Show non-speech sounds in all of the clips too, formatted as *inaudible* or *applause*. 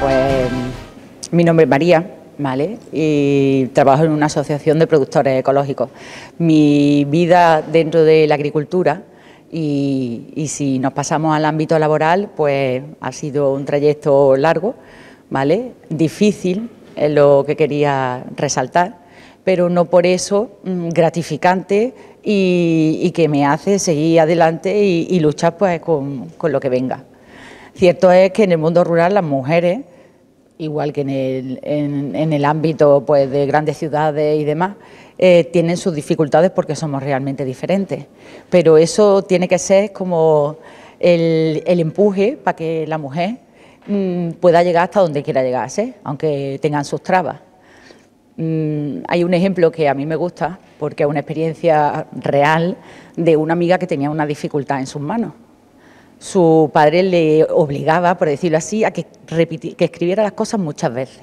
pues mi nombre es María, ¿vale? Y trabajo en una asociación de productores ecológicos. Mi vida dentro de la agricultura y, si nos pasamos al ámbito laboral, pues ha sido un trayecto largo, ¿vale? Difícil, es lo que quería resaltar, pero no por eso mm, gratificante y, que me hace seguir adelante y, luchar pues con lo que venga. Cierto es que en el mundo rural las mujeres, igual que en el, ámbito pues, de grandes ciudades y demás, eh, tienen sus dificultades porque somos realmente diferentes. Pero eso tiene que ser como el, empuje para que la mujer mm, pueda llegar hasta donde quiera llegarse, aunque tengan sus trabas. Mm, hay un ejemplo que a mí me gusta porque es una experiencia real de una amiga que tenía una dificultad en sus manos su padre le obligaba, por decirlo así, a que, escribiera las cosas muchas veces.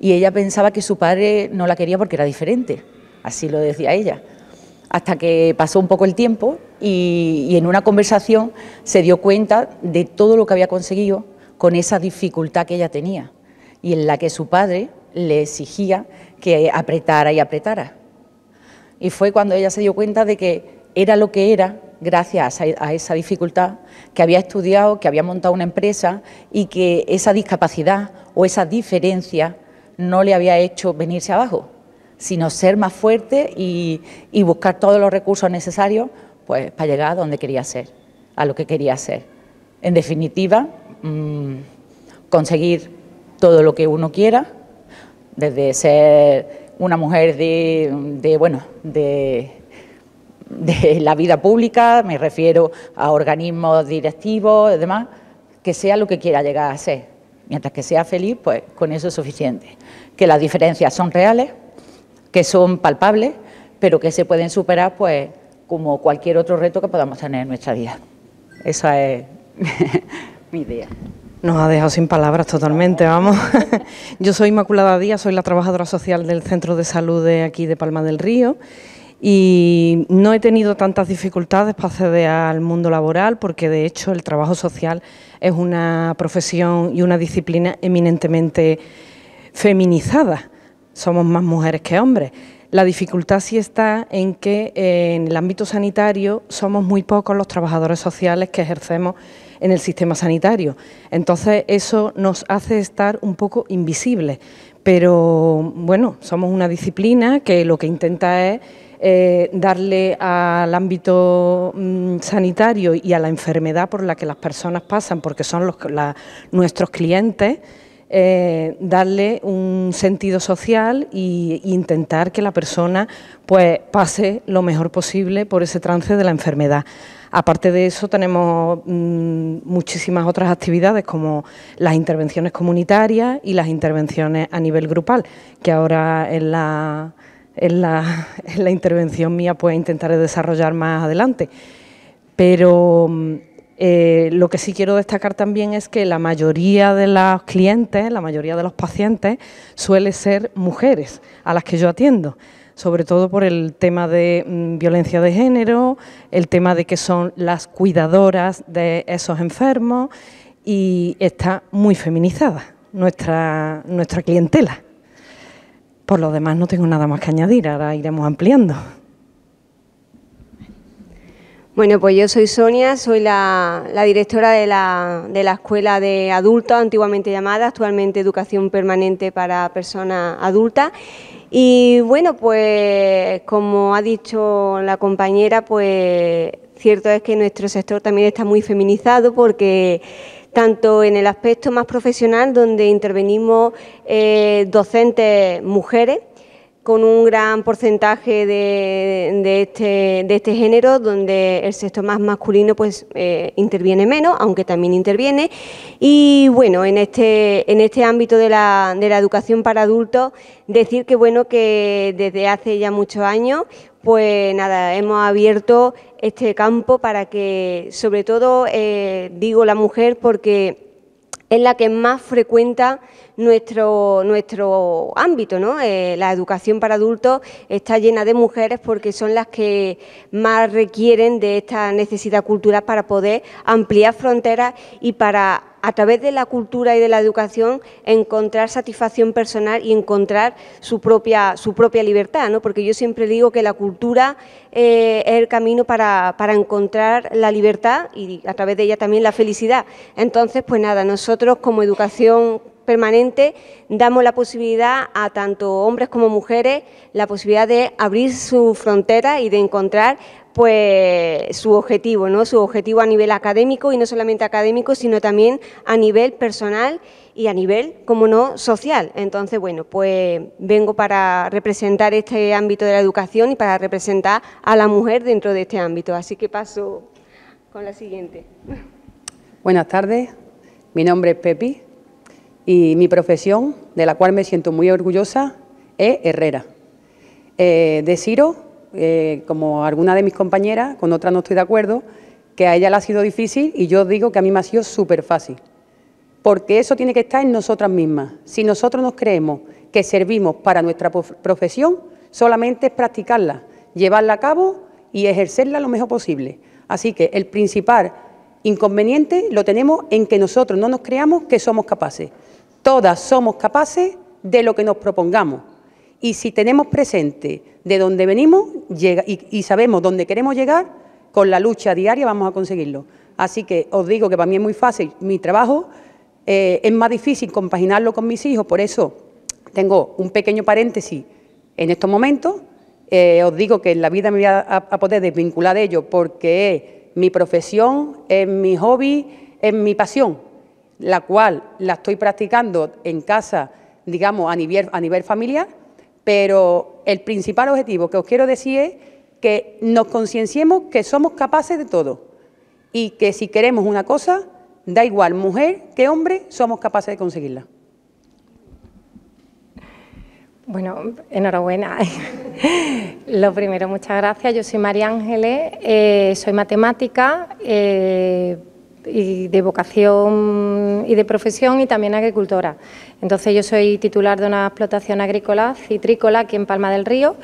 Y ella pensaba que su padre no la quería porque era diferente, así lo decía ella. Hasta que pasó un poco el tiempo y en una conversación se dio cuenta de todo lo que había conseguido con esa dificultad que ella tenía y en la que su padre le exigía que apretara y apretara. Y fue cuando ella se dio cuenta de que era lo que era gracias e, a esa, dificultad, que había estudiado, que había montado una empresa y que esa discapacidad o esa diferencia no le había hecho venirse abajo, sino ser más fuerte y, buscar todos los recursos necesarios pues, para llegar a donde quería ser, a lo que quería ser. En definitiva, mm, conseguir todo lo que uno quiera, desde ser una mujer de, de bueno, de de la vida pública, me refiero a organismos directivos y demás, que sea lo que quiera llegar a ser. Mientras que sea feliz, pues con eso es suficiente. Que las diferencias son reales, que son palpables, pero que se pueden superar pues como cualquier otro reto que podamos tener en nuestra vida. Esa es *laughs* mi idea. Nos ha dejado sin palabras totalmente, vamos. *laughs* Yo soy Inmaculada Díaz, soy la trabajadora social del Centro de Salud de aquí de Palma del Río y no he tenido tantas dificultades para acceder al mundo laboral porque de hecho el trabajo social es una profesión y una disciplina eminentemente feminizada. Somos más mujeres que hombres. La dificultad sí está en que eh, en el ámbito sanitario somos muy pocos los trabajadores sociales que ejercemos en el sistema sanitario. Entonces eso nos hace estar un poco invisibles. Pero bueno, somos una disciplina que lo que intenta es eh, darle al ámbito mm, sanitario y a la enfermedad por la que las personas pasan, porque son nuestros clientes, eh, darle un sentido social e intentar que la persona pues, pase lo mejor posible por ese trance de la enfermedad. Aparte de eso tenemos mm, muchísimas otras actividades como las intervenciones comunitarias y las intervenciones a nivel grupal, que ahora en la en la, intervención mía pues intentaré desarrollar más adelante. Pero mm, eh, lo que sí quiero destacar también es que la mayoría de los clientes, la mayoría de los pacientes, suele ser mujeres a las que yo atiendo, sobre todo por el tema de mm, violencia de género, el tema de que son las cuidadoras de esos enfermos y está muy feminizada nuestra, nuestra clientela. Por lo demás no tengo nada más que añadir, ahora iremos ampliando. Bueno, pues yo soy Sonia, soy la, directora de la, de la, Escuela de Adultos, antiguamente llamada, actualmente Educación Permanente para Personas Adultas. Y bueno, pues como ha dicho la compañera, pues Cierto es que nuestro sector también está muy feminizado porque tanto en el aspecto más profesional, donde intervenimos eh, docentes mujeres, con un gran porcentaje este, de, este, género, donde el sector más masculino pues eh, interviene menos, aunque también interviene. Y bueno, en este, en este ámbito de la, de la educación para adultos, decir que bueno que desde hace ya muchos años pues nada, hemos abierto este campo para que, sobre todo, eh, digo la mujer porque es la que más frecuenta nuestro, nuestro ámbito. ¿no? Eh, la educación para adultos está llena de mujeres porque son las que más requieren de esta necesidad cultural para poder ampliar fronteras y para a través de la cultura y de la educación encontrar satisfacción personal y encontrar su propia, su propia libertad, ¿no? porque yo siempre digo que la cultura eh, es el camino para, para, encontrar la libertad y a través de ella también la felicidad. Entonces, pues nada, nosotros como educación permanente damos la posibilidad a tanto hombres como mujeres la posibilidad de abrir su frontera y de encontrar pues su objetivo, ¿no? Su objetivo a nivel académico y no solamente académico, sino también a nivel personal y a nivel, como no, social. Entonces, bueno, pues vengo para representar este ámbito de la educación y para representar a la mujer dentro de este ámbito. Así que paso con la siguiente. Buenas tardes, mi nombre es Pepi, y mi profesión, de la cual me siento muy orgullosa, es herrera. Eh, eh como alguna de mis compañeras, con otras no estoy de acuerdo, que a ella le ha sido difícil y yo digo que a mí me ha sido súper fácil. Porque eso tiene que estar en nosotras mismas. Si nosotros nos creemos que servimos para nuestra profesión, solamente es practicarla, llevarla a cabo y ejercerla lo mejor posible. Así que el principal inconveniente lo tenemos en que nosotros no nos creamos que somos capaces. Todas somos capaces de lo que nos propongamos. Y si tenemos presente de dónde venimos y, sabemos dónde queremos llegar, con la lucha diaria vamos a conseguirlo. Así que os digo que para mí es muy fácil mi trabajo, eh, es más difícil compaginarlo con mis hijos, por eso tengo un pequeño paréntesis en estos momentos. Eh, os digo que en la vida me voy a, poder desvincular de ello porque es mi profesión, es mi hobby, es mi pasión la cual la estoy practicando en casa, digamos, a nivel, a nivel familiar, pero el principal objetivo que os quiero decir es que nos concienciemos que somos capaces de todo y que si queremos una cosa, da igual mujer que hombre, somos capaces de conseguirla. Bueno, enhorabuena. *laughs* Lo primero, muchas gracias. Yo soy María Ángeles, eh, soy matemática. Eh, y de vocación y de profesión y también agricultora. Entonces yo soy titular de una explotación agrícola, citrícola, aquí en Palma del Río,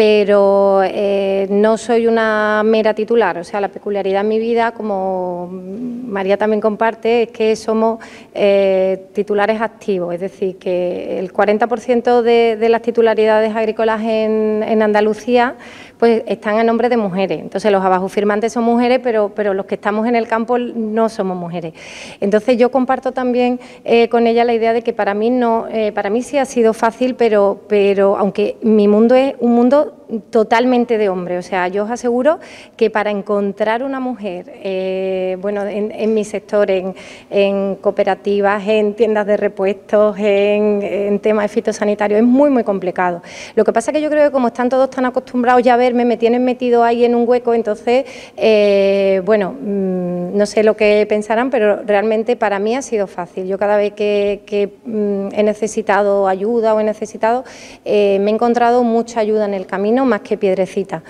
pero eh, no soy una mera titular. O sea, la peculiaridad en mi vida, como María también comparte, es que somos eh, titulares activos, es decir, que el 40% de, de, las titularidades agrícolas en, Andalucía pues están en nombre de mujeres. Entonces, los abajo firmantes son mujeres, pero, pero los que estamos en el campo no somos mujeres. Entonces, yo comparto también eh, con ella la idea de que para mí no, para mí sí ha sido fácil, pero, pero aunque mi mundo es un mundo totalmente de hombre. O sea, yo os aseguro que para encontrar una mujer, eh, bueno, en, mi sector, en, cooperativas, en tiendas de repuestos, en, temas de fitosanitario, es muy, muy complicado. Lo que pasa es que yo creo que como están todos tan acostumbrados ya a verme, me tienen metido ahí en un hueco, entonces, eh, bueno, mm, no sé lo que pensarán, pero realmente para mí ha sido fácil. Yo cada vez que, mm, he necesitado ayuda o he necesitado, eh, me he encontrado mucha ayuda en el camino más que piedrecita.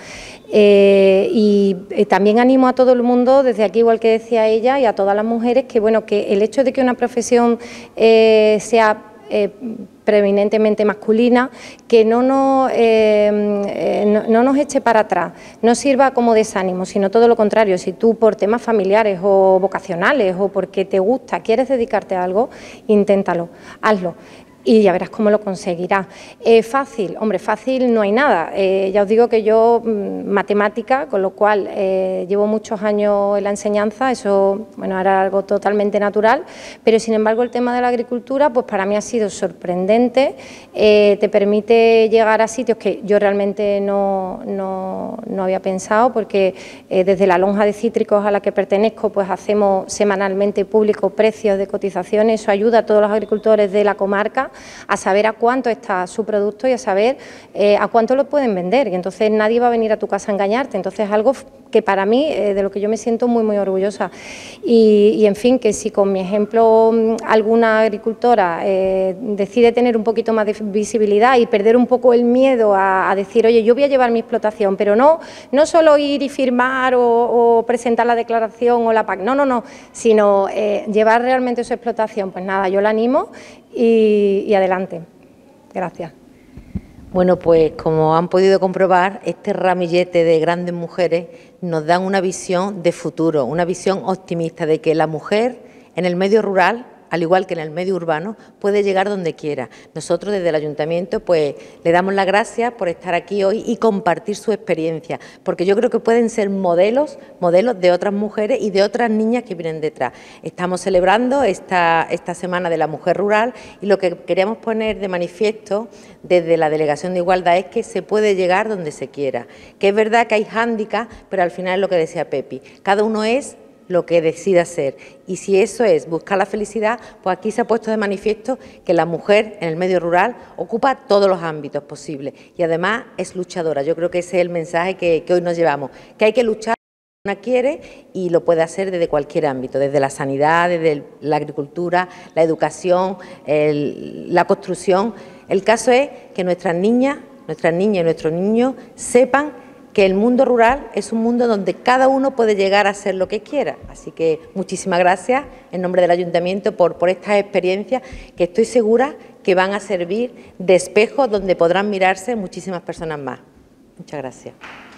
Eh, y eh, también animo a todo el mundo, desde aquí igual que decía ella, y a todas las mujeres, que bueno, que el hecho de que una profesión eh, sea preeminentemente masculina, que em, no no, nos eche para atrás, no sirva como desánimo, sino todo lo contrario. Si tú por temas familiares o vocacionales o porque te gusta, quieres dedicarte a algo, inténtalo, hazlo y ya verás cómo lo conseguirás. Eh, fácil, hombre, fácil no hay nada. Eh, ya os digo que yo, mm, matemática, con lo cual eh, llevo muchos años en la enseñanza, eso, bueno, era algo totalmente natural, pero sin embargo el tema de la agricultura, pues para mí ha sido sorprendente, te permite llegar a sitios que yo realmente no, había pensado, porque desde la lonja de cítricos a la que pertenezco, pues hacemos semanalmente público precios de cotizaciones, eso ayuda a todos los agricultores de la comarca a saber a cuánto está su producto y a saber eh, a cuánto lo pueden vender. Y entonces nadie va a venir a tu casa a engañarte. Entonces algo que para mí, eh, de lo que yo me siento muy, muy orgullosa. Y, en fin, que si con mi ejemplo mm, alguna agricultora eh, decide tener un poquito más de visibilidad y perder un poco el miedo a, decir, oye, yo voy a llevar mi explotación, pero no, no solo ir y firmar o, presentar la declaración o la PAC, no, no, no, sino eh, llevar realmente su explotación, pues nada, yo la animo y adelante. Gracias. Bueno, pues como han podido comprobar, este ramillete de grandes mujeres nos dan una visión de futuro, una visión optimista de que la mujer en el medio rural al igual que en el medio urbano, puede llegar donde quiera. Nosotros desde el ayuntamiento pues le damos las gracias por estar aquí hoy y compartir su experiencia, porque yo creo que pueden ser modelos, modelos de otras mujeres y de otras niñas que vienen detrás. Estamos celebrando esta, esta Semana de la Mujer Rural y lo que queríamos poner de manifiesto desde la Delegación de Igualdad es que se puede llegar donde se quiera, que es verdad que hay hándicaps, pero al final es lo que decía Pepi, cada uno es lo que decida hacer. Y si eso es buscar la felicidad, pues aquí se ha puesto de manifiesto que la mujer en el medio rural ocupa todos los ámbitos posibles y además es luchadora. Yo creo que ese es el mensaje que, hoy nos llevamos, que hay que luchar una quiere y lo puede hacer desde cualquier ámbito, desde la sanidad, desde la agricultura, la educación, la construcción. El caso es que nuestras niñas, nuestras niñas y nuestros niños sepan que el mundo rural es un mundo donde cada uno puede llegar a ser lo que quiera. Así que muchísimas gracias en nombre del Ayuntamiento por, por estas experiencias que estoy segura que van a servir de espejo donde podrán mirarse muchísimas personas más. Muchas gracias.